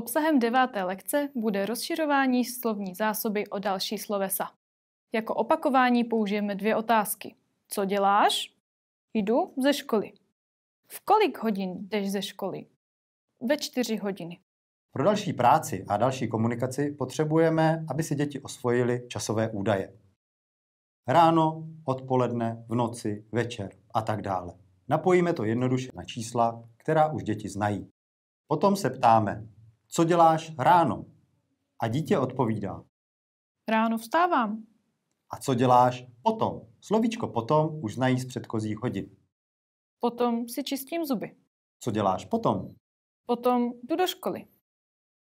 Obsahem deváté lekce bude rozširování slovní zásoby o další slovesa. Jako opakování použijeme dvě otázky. Co děláš? Jdu ze školy. V kolik hodin jdeš ze školy? Ve čtyři hodiny. Pro další práci a další komunikaci potřebujeme, aby si děti osvojili časové údaje. Ráno, odpoledne, v noci, večer a tak dále. Napojíme to jednoduše na čísla, která už děti znají. Potom se ptáme, co děláš ráno? A dítě odpovídá. Ráno vstávám. A co děláš potom? Slovíčko potom už znají z předchozích hodin. Potom si čistím zuby. Co děláš potom? Potom jdu do školy.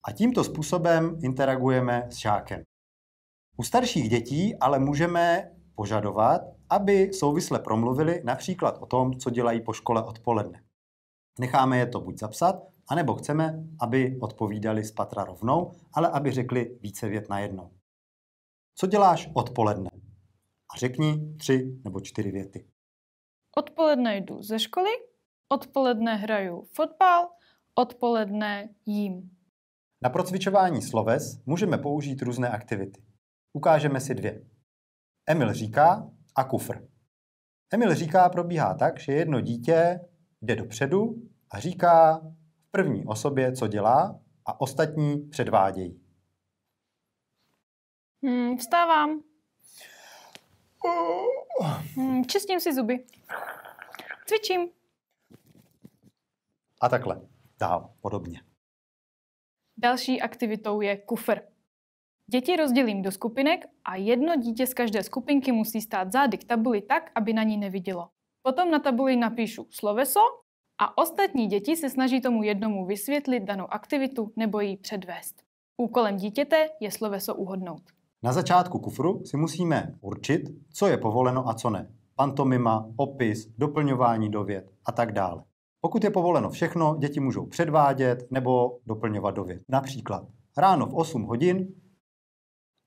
A tímto způsobem interagujeme s žákem. U starších dětí ale můžeme požadovat, aby souvisle promluvili například o tom, co dělají po škole odpoledne. Necháme je to buď zapsat, anebo chceme, aby odpovídali z patra rovnou, ale aby řekli více vět na jedno. Co děláš odpoledne? A řekni tři nebo čtyři věty. Odpoledne jdu ze školy, odpoledne hraju fotbal, odpoledne jím. Na procvičování sloves můžeme použít různé aktivity. Ukážeme si dvě. Emil říká a kufr. Emil říká probíhá tak, že jedno dítě jde dopředu a říká první osobě, co dělá, a ostatní předvádějí. Hmm, vstávám. Hmm, čistím si zuby. Cvičím. A takhle. Dál, podobně. Další aktivitou je kufr. Děti rozdělím do skupinek a jedno dítě z každé skupinky musí stát zády k tabuli tak, aby na ní nevidělo. Potom na tabuli napíšu sloveso a ostatní děti se snaží tomu jednomu vysvětlit danou aktivitu nebo ji předvést. Úkolem dítěte je sloveso uhodnout. Na začátku kufru si musíme určit, co je povoleno a co ne. Pantomima, opis, doplňování dovět a tak dále. Pokud je povoleno všechno, děti můžou předvádět nebo doplňovat dovět. Například ráno v 8 hodin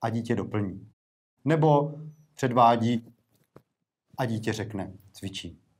a dítě doplní. Nebo předvádí a dítě řekne, cvičí.